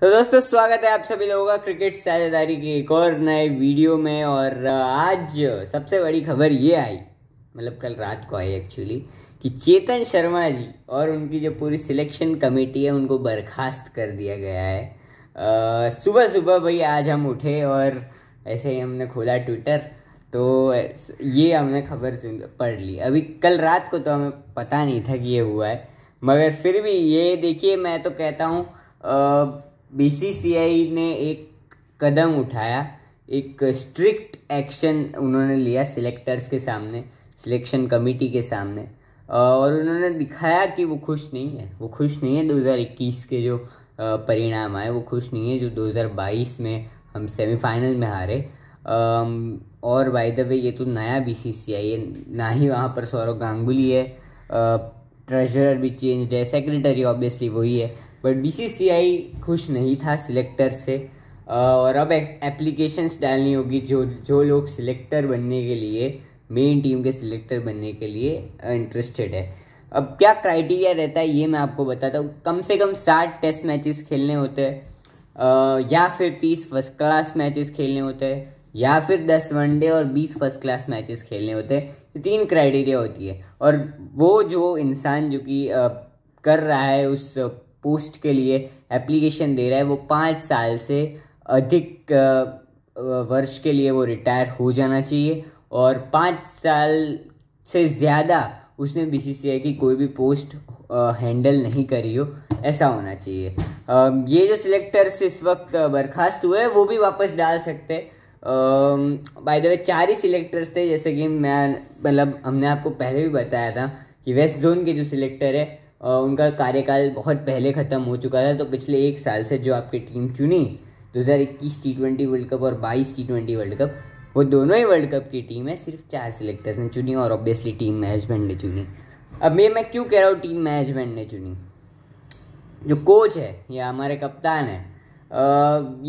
तो दोस्तों स्वागत है आप सभी लोगों का क्रिकेट साझेदारी की एक और नए वीडियो में और आज सबसे बड़ी खबर ये आई मतलब कल रात को आई एक्चुअली कि चेतन शर्मा जी और उनकी जो पूरी सिलेक्शन कमेटी है उनको बर्खास्त कर दिया गया है सुबह सुबह भाई आज हम उठे और ऐसे ही हमने खोला ट्विटर तो ये हमने खबर सुन पढ़ ली अभी कल रात को तो हमें पता नहीं था कि ये हुआ है मगर फिर भी ये देखिए मैं तो कहता हूँ बीसीसीआई ने एक कदम उठाया एक स्ट्रिक्ट एक्शन उन्होंने लिया सिलेक्टर्स के सामने सिलेक्शन कमेटी के सामने और उन्होंने दिखाया कि वो खुश नहीं है वो खुश नहीं है 2021 के जो परिणाम आए वो खुश नहीं है जो 2022 में हम सेमीफाइनल में हारे और बाय द वे ये तो नया बीसीसीआई है ना ही वहाँ पर सौरव गांगुली है ट्रेजरर भी चेंज है सेक्रेटरी ऑब्वियसली वही है बट बीसीसीआई खुश नहीं था सिलेक्टर से और अब एप्लीकेशंस डालनी होगी जो जो लोग सिलेक्टर बनने के लिए मेन टीम के सिलेक्टर बनने के लिए इंटरेस्टेड है अब क्या क्राइटेरिया रहता है ये मैं आपको बताता हूँ कम से कम साठ टेस्ट मैचेस खेलने होते हैं या फिर तीस फर्स्ट क्लास मैचेस खेलने होते हैं या फिर दस वनडे और बीस फर्स्ट क्लास मैचेस खेलने होते हैं तीन क्राइटेरिया होती है और वो जो इंसान जो कि कर रहा है उस पोस्ट के लिए एप्लीकेशन दे रहा है वो पाँच साल से अधिक वर्ष के लिए वो रिटायर हो जाना चाहिए और पाँच साल से ज़्यादा उसने बी की कोई भी पोस्ट हैंडल नहीं करी हो ऐसा होना चाहिए ये जो सिलेक्टर्स इस वक्त बर्खास्त हुए वो भी वापस डाल सकते बाय द वे चार ही सिलेक्टर्स थे जैसे कि मैं मतलब हमने आपको पहले भी बताया था कि वेस्ट जोन के जो सिलेक्टर है उनका कार्यकाल बहुत पहले ख़त्म हो चुका था तो पिछले एक साल से जो आपकी टीम चुनी 2021 टी ट्वेंटी वर्ल्ड कप और 22 टी ट्वेंटी वर्ल्ड कप वो दोनों ही वर्ल्ड कप की टीम है सिर्फ चार सिलेक्टर्स ने चुनी और ऑब्वियसली टीम मैनेजमेंट ने चुनी अब ये मैं क्यों कह रहा हूँ टीम मैनेजमेंट ने चुनी जो कोच है या हमारे कप्तान है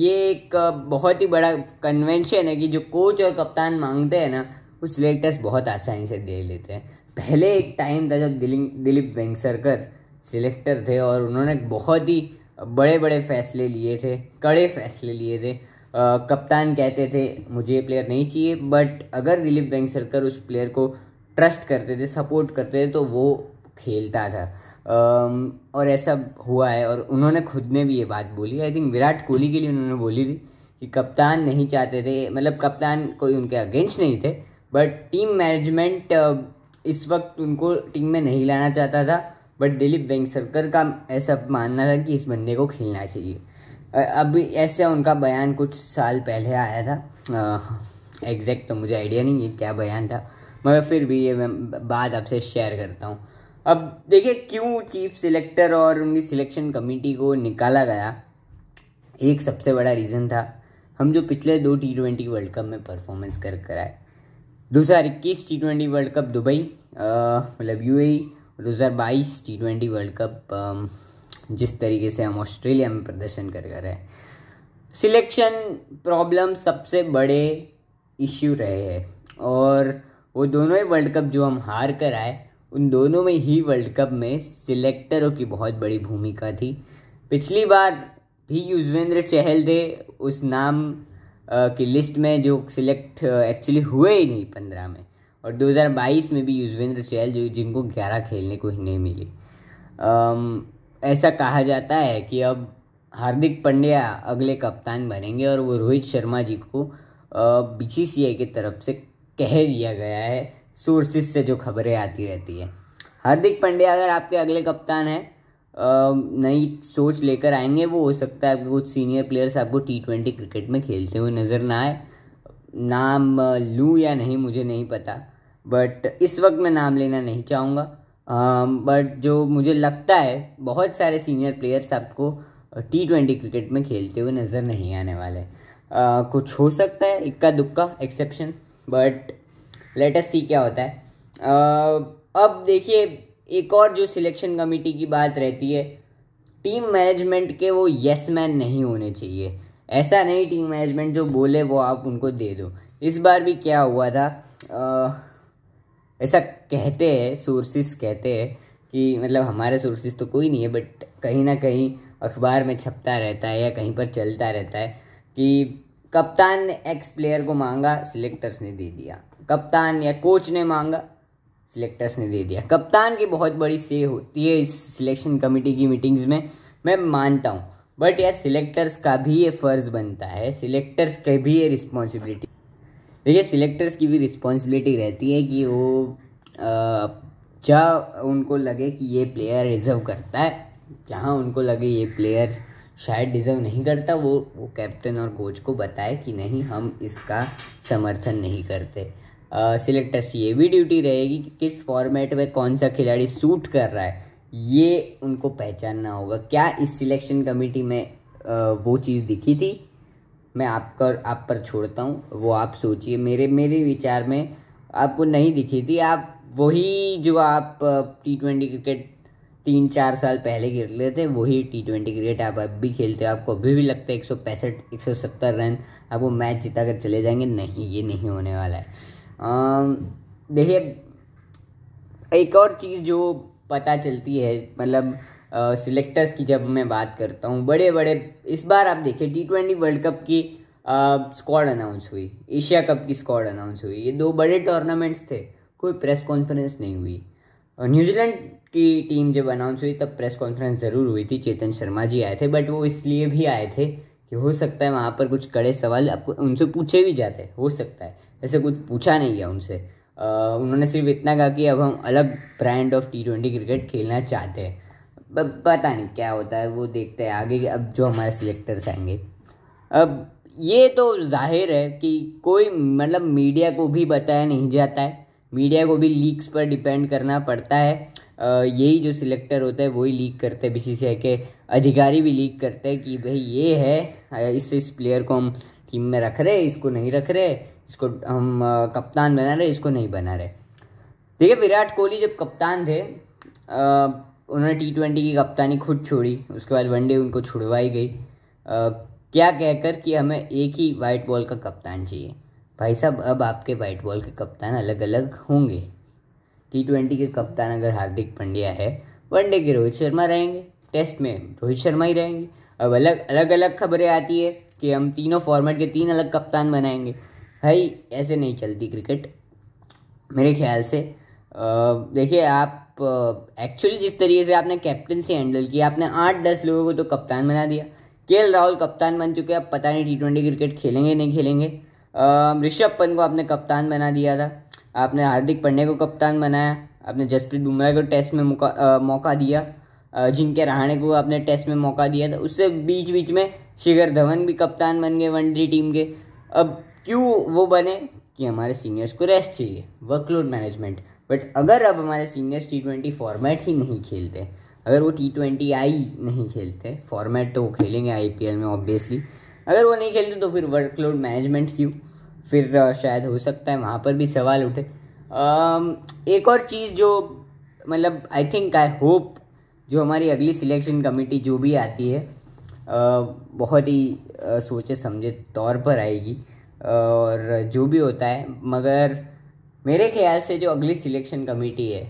ये एक बहुत ही बड़ा कन्वेंशन है कि जो कोच और कप्तान मांगते हैं ना वो सिलेक्टर्स बहुत आसानी से दे लेते हैं पहले एक टाइम था जब दिलीप वेंगसरकर सिलेक्टर थे और उन्होंने बहुत ही बड़े बड़े फैसले लिए थे कड़े फैसले लिए थे आ, कप्तान कहते थे मुझे ये प्लेयर नहीं चाहिए बट अगर दिलीप वेंगसरकर उस प्लेयर को ट्रस्ट करते थे सपोर्ट करते थे तो वो खेलता था आ, और ऐसा हुआ है और उन्होंने खुद ने भी ये बात बोली आई थिंक विराट कोहली के लिए उन्होंने बोली थी कि कप्तान नहीं चाहते थे मतलब कप्तान कोई उनके अगेंस्ट नहीं थे बट टीम मैनेजमेंट इस वक्त उनको टीम में नहीं लाना चाहता था बट दिलीप वेंगसरकर का ऐसा मानना था कि इस बंदे को खेलना चाहिए अभी ऐसे उनका बयान कुछ साल पहले आया था एग्जैक्ट तो मुझे आइडिया नहीं है क्या बयान था मगर फिर भी ये मैं बात आपसे शेयर करता हूँ अब देखिए क्यों चीफ सिलेक्टर और उनकी सिलेक्शन कमेटी को निकाला गया एक सबसे बड़ा रीज़न था हम जो पिछले दो टी ट्वेंटी वर्ल्ड कप में परफॉर्मेंस कर कर आए दो हज़ार इक्कीस T twenty world cup Dubai मतलब यू ए e, दो हज़ार बाईस टी ट्वेंटी वर्ल्ड कप जिस तरीके से हम ऑस्ट्रेलिया में प्रदर्शन कर रहे हैं सिलेक्शन प्रॉब्लम सबसे बड़े इश्यू रहे हैं और वो दोनों ही वर्ल्ड कप जो हम हार कर आए उन दोनों में ही वर्ल्ड कप में सिलेक्टरों की बहुत बड़ी भूमिका थी पिछली बार भी युजवेंद्र चहल थे उस नाम की लिस्ट में जो सिलेक्ट एक्चुअली हुए ही नहीं पंद्रह में और 2022 में भी युजवेंद्र चहल जो जिनको ग्यारह खेलने को ही नहीं मिली ऐसा कहा जाता है कि अब हार्दिक पंड्या अगले कप्तान बनेंगे और वो रोहित शर्मा जी को बी सी सी की तरफ से कह दिया गया है सोर्सेज से जो खबरें आती रहती है हार्दिक पंड्या अगर आपके अगले कप्तान हैं नई सोच लेकर आएंगे वो हो सकता है आपके कुछ सीनियर प्लेयर्स आपको टी ट्वेंटी क्रिकेट में खेलते हुए नज़र ना आए नाम लूँ या नहीं मुझे नहीं पता बट इस वक्त मैं नाम लेना नहीं चाहूँगा बट जो मुझे लगता है बहुत सारे सीनियर प्लेयर्स आपको टी ट्वेंटी क्रिकेट में खेलते हुए नज़र नहीं आने वाले आ, कुछ हो सकता है इक्का दुक्का एक्सेप्शन बट लेटेस्ट सी क्या होता है आ, अब देखिए एक और जो सिलेक्शन कमेटी की बात रहती है टीम मैनेजमेंट के वो येस मैन नहीं होने चाहिए ऐसा नहीं टीम मैनेजमेंट जो बोले वो आप उनको दे दो इस बार भी क्या हुआ था आ, ऐसा कहते हैं सोर्सेस कहते हैं कि मतलब हमारे सोर्सेस तो कोई नहीं है बट कहीं ना कहीं अखबार में छपता रहता है या कहीं पर चलता रहता है कि कप्तान ने एक्स प्लेयर को मांगा सिलेक्टर्स ने दे दिया कप्तान या कोच ने मांगा सिलेक्टर्स ने दे दिया कप्तान की बहुत बड़ी से होती है इस सिलेक्शन कमेटी की मीटिंग्स में मैं मानता हूँ बट यार सिलेक्टर्स का भी ये फ़र्ज़ बनता है सिलेक्टर्स के भी ये रिस्पॉन्सिबिलिटी देखिए सिलेक्टर्स की भी रिस्पॉन्सिबिलिटी रहती है कि वो जहाँ उनको लगे कि ये प्लेयर रिजर्व करता है जहाँ उनको लगे ये प्लेयर शायद डिज़र्व नहीं करता वो वो कैप्टन और कोच को बताए कि नहीं हम इसका समर्थन नहीं करते सी ये भी ड्यूटी रहेगी कि किस फॉर्मेट में कौन सा खिलाड़ी सूट कर रहा है ये उनको पहचानना होगा क्या इस सिलेक्शन कमेटी में आ, वो चीज़ दिखी थी मैं आपका आप पर छोड़ता हूँ वो आप सोचिए मेरे मेरे विचार में आपको नहीं दिखी थी आप वही जो आप टी ट्वेंटी क्रिकेट तीन चार साल पहले खेल रहे थे वही टी ट्वेंटी क्रिकेट आप अब भी खेलते हो आपको अभी भी लगता है एक सौ पैंसठ एक सौ सत्तर रन आप वो मैच जिता कर चले जाएंगे नहीं ये नहीं होने वाला है देखिए एक और चीज़ जो पता चलती है मतलब सिलेक्टर्स की जब मैं बात करता हूँ बड़े बड़े इस बार आप देखिए टी ट्वेंटी वर्ल्ड कप की स्क्वाड अनाउंस हुई एशिया कप की स्क्वाड अनाउंस हुई ये दो बड़े टूर्नामेंट्स थे कोई प्रेस कॉन्फ्रेंस नहीं हुई न्यूजीलैंड की टीम जब अनाउंस हुई तब प्रेस कॉन्फ्रेंस ज़रूर हुई थी चेतन शर्मा जी आए थे बट वो इसलिए भी आए थे कि हो सकता है वहाँ पर कुछ कड़े सवाल आपको उनसे पूछे भी जाते हो सकता है ऐसे कुछ पूछा नहीं गया उनसे उन्होंने सिर्फ इतना कहा कि अब हम अलग brand of T twenty cricket खेलना चाहते हैं पता नहीं क्या होता है वो देखते हैं आगे अब जो हमारे सिलेक्टर्स आएंगे अब ये तो जाहिर है कि कोई मतलब मीडिया को भी बताया नहीं जाता है मीडिया को भी लीक्स पर डिपेंड करना पड़ता है यही जो सिलेक्टर होता है वही लीक करते हैं बी सी के अधिकारी भी लीक करते हैं कि भाई ये है इस इस प्लेयर को हम टीम में रख रहे हैं इसको नहीं रख रहे इसको हम कप्तान बना रहे इसको नहीं बना रहे देखिए विराट कोहली जब कप्तान थे उन्होंने टी ट्वेंटी की कप्तानी खुद छोड़ी उसके बाद वनडे उनको छुड़वाई गई क्या कहकर कि हमें एक ही वाइट बॉल का कप्तान चाहिए भाई साहब अब आपके वाइट बॉल के कप्तान अलग अलग होंगे टी ट्वेंटी के कप्तान अगर हार्दिक पांड्या है वनडे के रोहित शर्मा रहेंगे टेस्ट में रोहित शर्मा ही रहेंगे अब अलग अलग अलग खबरें आती है कि हम तीनों फॉर्मेट के तीन अलग कप्तान बनाएंगे भाई ऐसे नहीं चलती क्रिकेट मेरे ख्याल से देखिए आप एक्चुअली जिस तरीके से आपने कैप्टनसी हैंडल किया आपने आठ दस लोगों को तो कप्तान बना दिया के राहुल कप्तान बन चुके हैं अब पता नहीं टी ट्वेंटी क्रिकेट खेलेंगे नहीं खेलेंगे ऋषभ पंत को आपने कप्तान बना दिया था आपने हार्दिक पंडे को कप्तान बनाया आपने जसप्रीत बुमराह को टेस्ट में मौका आ, मौका दिया जिनके रहाणे को आपने टेस्ट में मौका दिया था उससे बीच बीच में शिखर धवन भी कप्तान बन गए वनडे टीम के अब क्यों वो बने कि हमारे सीनियर्स को रेस्ट चाहिए वर्कलोड मैनेजमेंट बट अगर अब हमारे सीनियर्स टी ट्वेंटी फॉर्मेट ही नहीं खेलते अगर वो टी ट्वेंटी आई नहीं खेलते फॉर्मेट तो वो खेलेंगे आई पी एल में ऑब्वियसली अगर वो नहीं खेलते तो फिर वर्कलोड मैनेजमेंट क्यों फिर शायद हो सकता है वहाँ पर भी सवाल उठे एक और चीज़ जो मतलब आई थिंक आई होप जो हमारी अगली सिलेक्शन कमेटी जो भी आती है बहुत ही सोचे समझे तौर पर आएगी और जो भी होता है मगर मेरे ख्याल से जो अगली सिलेक्शन कमेटी है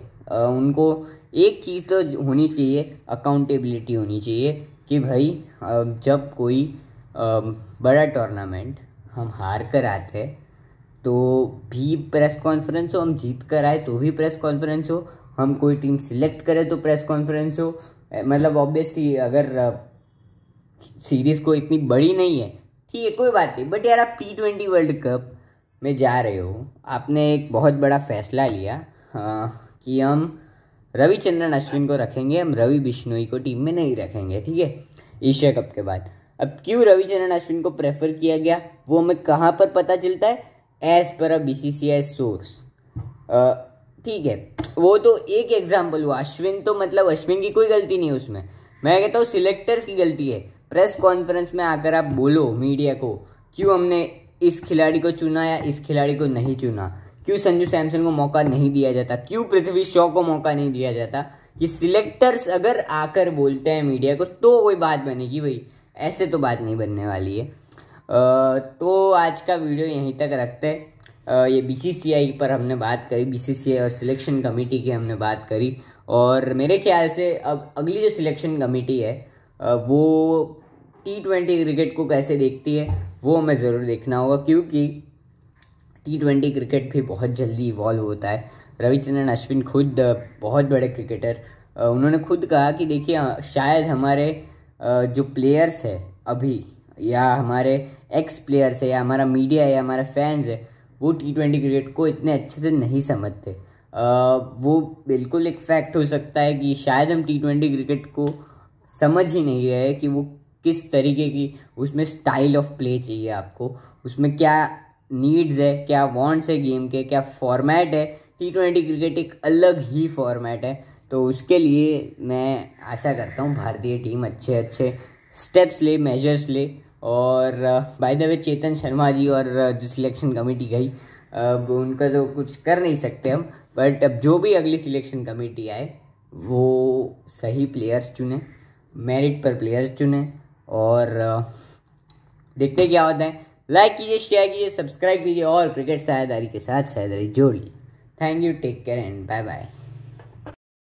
उनको एक चीज़ तो होनी चाहिए अकाउंटेबिलिटी होनी चाहिए कि भाई जब कोई बड़ा टूर्नामेंट हम हार कर आते हैं तो भी प्रेस कॉन्फ्रेंस हो हम जीत कर आए तो भी प्रेस कॉन्फ्रेंस हो हम कोई टीम सिलेक्ट करें तो प्रेस कॉन्फ्रेंस हो मतलब ऑब्वियसली अगर सीरीज़ को इतनी बड़ी नहीं है ठीक है कोई बात नहीं बट यार आप टी ट्वेंटी वर्ल्ड कप में जा रहे हो आपने एक बहुत बड़ा फैसला लिया आ, हाँ, कि हम रविचंद्रन अश्विन को रखेंगे हम रवि बिश्नोई को टीम में नहीं रखेंगे ठीक है एशिया कप के बाद अब क्यों रविचंद्रन अश्विन को प्रेफर किया गया वो हमें कहाँ पर पता चलता है एज पर अ बी सी सी आई सोर्स ठीक है वो तो एक एग्जाम्पल हुआ अश्विन तो मतलब अश्विन की कोई गलती नहीं है उसमें मैं कहता हूँ सिलेक्टर्स की गलती है प्रेस कॉन्फ्रेंस में आकर आप बोलो मीडिया को क्यों हमने इस खिलाड़ी को चुना या इस खिलाड़ी को नहीं चुना क्यों संजू सैमसन को मौका नहीं दिया जाता क्यों पृथ्वी शॉ को मौका नहीं दिया जाता ये सिलेक्टर्स अगर आकर बोलते हैं मीडिया को तो कोई बात बनेगी भाई ऐसे तो बात नहीं बनने वाली है तो आज का वीडियो यहीं तक रखते हैं ये बीसीसीआई पर हमने बात करी बीसीसीआई और सिलेक्शन कमेटी की हमने बात करी और मेरे ख्याल से अब अगली जो सिलेक्शन कमेटी है वो टी ट्वेंटी क्रिकेट को कैसे देखती है वो हमें ज़रूर देखना होगा क्योंकि टी ट्वेंटी क्रिकेट भी बहुत जल्दी इवॉल्व होता है रविचंद्रन अश्विन खुद बहुत बड़े क्रिकेटर उन्होंने खुद कहा कि देखिए शायद हमारे जो प्लेयर्स है अभी या हमारे एक्स प्लेयर्स है या हमारा मीडिया है या हमारे फैंस है वो टी ट्वेंटी क्रिकेट को इतने अच्छे से नहीं समझते वो बिल्कुल एक फैक्ट हो सकता है कि शायद हम टी ट्वेंटी क्रिकेट को समझ ही नहीं रहे कि वो किस तरीके की उसमें स्टाइल ऑफ प्ले चाहिए आपको उसमें क्या नीड्स है क्या वांट्स है गेम के क्या फॉर्मेट है टी ट्वेंटी क्रिकेट एक अलग ही फॉर्मेट है तो उसके लिए मैं आशा करता हूँ भारतीय टीम अच्छे अच्छे स्टेप्स ले मेजर्स ले और by the way Chetan Sharma ji और जो सिलेक्शन कमेटी गई अब उनका तो कुछ कर नहीं सकते हम बट अब जो भी अगली सिलेक्शन कमेटी आए वो सही प्लेयर्स चुने मेरिट पर प्लेयर्स चुने और देखते क्या होता है लाइक कीजिए शेयर कीजिए सब्सक्राइब कीजिए और क्रिकेट शायदारी के साथ शायदारी जोड़िए thank you take care and bye bye